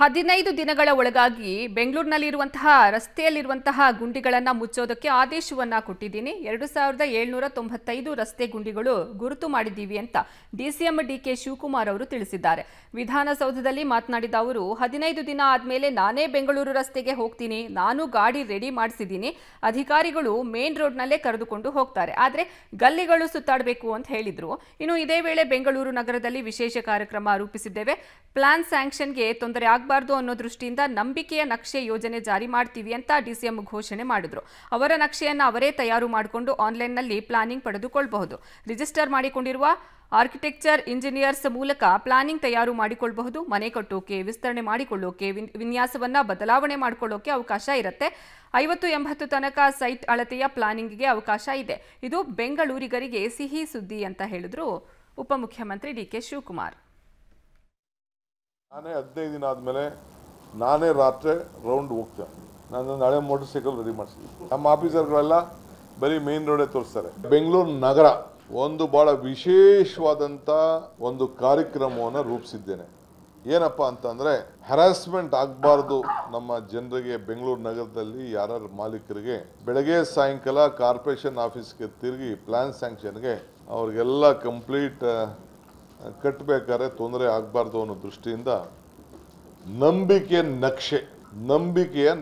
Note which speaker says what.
Speaker 1: ಹದಿನೈದು ದಿನಗಳ ಒಳಗಾಗಿ ಬೆಂಗಳೂರಿನಲ್ಲಿರುವಂತಹ ರಸ್ತೆಯಲ್ಲಿರುವಂತಹ ಗುಂಡಿಗಳನ್ನು ಮುಚ್ಚೋದಕ್ಕೆ ಆದೇಶವನ್ನು ಕೊಟ್ಟಿದ್ದೀನಿ ಎರಡು ಸಾವಿರದ ಏಳ್ನೂರ ತೊಂಬತ್ತೈದು ರಸ್ತೆ ಗುಂಡಿಗಳು ಗುರುತು ಮಾಡಿದ್ದೀವಿ ಅಂತ ಡಿಸಿಎಂ ಕೆ ಶಿವಕುಮಾರ್ ಅವರು ತಿಳಿಸಿದ್ದಾರೆ ವಿಧಾನಸೌಧದಲ್ಲಿ ಮಾತನಾಡಿದ ಅವರು ಹದಿನೈದು ದಿನ ಆದಮೇಲೆ ನಾನೇ ಬೆಂಗಳೂರು ರಸ್ತೆಗೆ ಹೋಗ್ತೀನಿ ನಾನು ಗಾಡಿ ರೆಡಿ ಮಾಡಿಸಿದ್ದೀನಿ ಅಧಿಕಾರಿಗಳು ಮೇನ್ ರೋಡ್ನಲ್ಲೇ ಕರೆದುಕೊಂಡು ಹೋಗ್ತಾರೆ ಆದರೆ ಗಲ್ಲಿಗಳು ಸುತ್ತಾಡಬೇಕು ಅಂತ ಹೇಳಿದ್ರು ಇನ್ನು ಇದೇ ವೇಳೆ ಬೆಂಗಳೂರು ನಗರದಲ್ಲಿ ವಿಶೇಷ ಕಾರ್ಯಕ್ರಮ ರೂಪಿಸಿದ್ದೇವೆ ಪ್ಲಾನ್ ಸ್ಯಾಂಕ್ಷನ್ಗೆ ತೊಂದರೆ ಆಗ ಆಗಬಾರ್ದು ಅನ್ನೋ ದೃಷ್ಟಿಯಿಂದ ನಂಬಿಕೆಯ ನಕ್ಷೆ ಯೋಜನೆ ಜಾರಿ ಮಾಡ್ತೀವಿ ಅಂತ ಡಿಸಿಎಂ ಘೋಷಣೆ ಮಾಡಿದ್ರು ಅವರ ನಕ್ಷೆಯನ್ನು ಅವರೇ ತಯಾರು ಮಾಡಿಕೊಂಡು ಆನ್ಲೈನ್ನಲ್ಲಿ ಪ್ಲಾನಿಂಗ್ ಪಡೆದುಕೊಳ್ಳಬಹುದು ರಿಜಿಸ್ಟರ್ ಮಾಡಿಕೊಂಡಿರುವ ಆರ್ಕಿಟೆಕ್ಚರ್ ಇಂಜಿನಿಯರ್ಸ್ ಮೂಲಕ ಪ್ಲಾನಿಂಗ್ ತಯಾರು ಮಾಡಿಕೊಳ್ಳಬಹುದು ಮನೆ ಕಟ್ಟೋಕೆ ವಿಸ್ತರಣೆ ಮಾಡಿಕೊಳ್ಳೋಕೆ ವಿನ್ಯಾಸವನ್ನು ಬದಲಾವಣೆ ಮಾಡಿಕೊಳ್ಳೋಕೆ ಅವಕಾಶ ಇರುತ್ತೆ ಐವತ್ತು ಎಂಬತ್ತು ತನಕ ಸೈಟ್ ಅಳತೆಯ ಪ್ಲಾನಿಂಗ್ಗೆ ಅವಕಾಶ ಇದೆ ಇದು ಬೆಂಗಳೂರಿಗರಿಗೆ ಸಿಹಿ ಸುದ್ದಿ ಅಂತ ಹೇಳಿದ್ರು ಉಪಮುಖ್ಯಮಂತ್ರಿ ಡಿ ಕೆ ಶಿವಕುಮಾರ್
Speaker 2: ನಾನೇ ಹದಿನೈದು ದಿನ ಆದಮೇಲೆ ನಾನೇ ರಾತ್ರಿ ರೌಂಡ್ ಹೋಗ್ತೇನೆ ನಾನು ನಾಳೆ ಮೋಟರ್ ಸೈಕಲ್ ರೆಡಿ ಮಾಡಿಸಿದ್ದೆ ನಮ್ಮ ಆಫೀಸರ್ಗಳೆಲ್ಲ ಬರೀ ಮೇನ್ ರೋಡೇ ತೋರಿಸ್ತಾರೆ ಬೆಂಗಳೂರು ನಗರ ಒಂದು ಭಾಳ ವಿಶೇಷವಾದಂಥ ಒಂದು ಕಾರ್ಯಕ್ರಮವನ್ನು ರೂಪಿಸಿದ್ದೇನೆ ಏನಪ್ಪ ಅಂತಂದರೆ ಹರಾಸ್ಮೆಂಟ್ ಆಗಬಾರ್ದು ನಮ್ಮ ಜನರಿಗೆ ಬೆಂಗಳೂರು ನಗರದಲ್ಲಿ ಯಾರ ಮಾಲೀಕರಿಗೆ ಬೆಳಗ್ಗೆ ಸಾಯಂಕಾಲ ಕಾರ್ಪೊರೇಷನ್ ಆಫೀಸ್ಗೆ ತಿರುಗಿ ಪ್ಲ್ಯಾನ್ ಸ್ಯಾಂಕ್ಷನ್ಗೆ ಅವ್ರಿಗೆಲ್ಲ ಕಂಪ್ಲೀಟ್ ಕಟ್ಟಬೇಕಾದ್ರೆ ತೊಂದರೆ ಆಗಬಾರ್ದು ಅನ್ನೋ ದೃಷ್ಟಿಯಿಂದ ನಂಬಿಕೆ ನಕ್ಷೆ ನಂಬಿಕೆಯ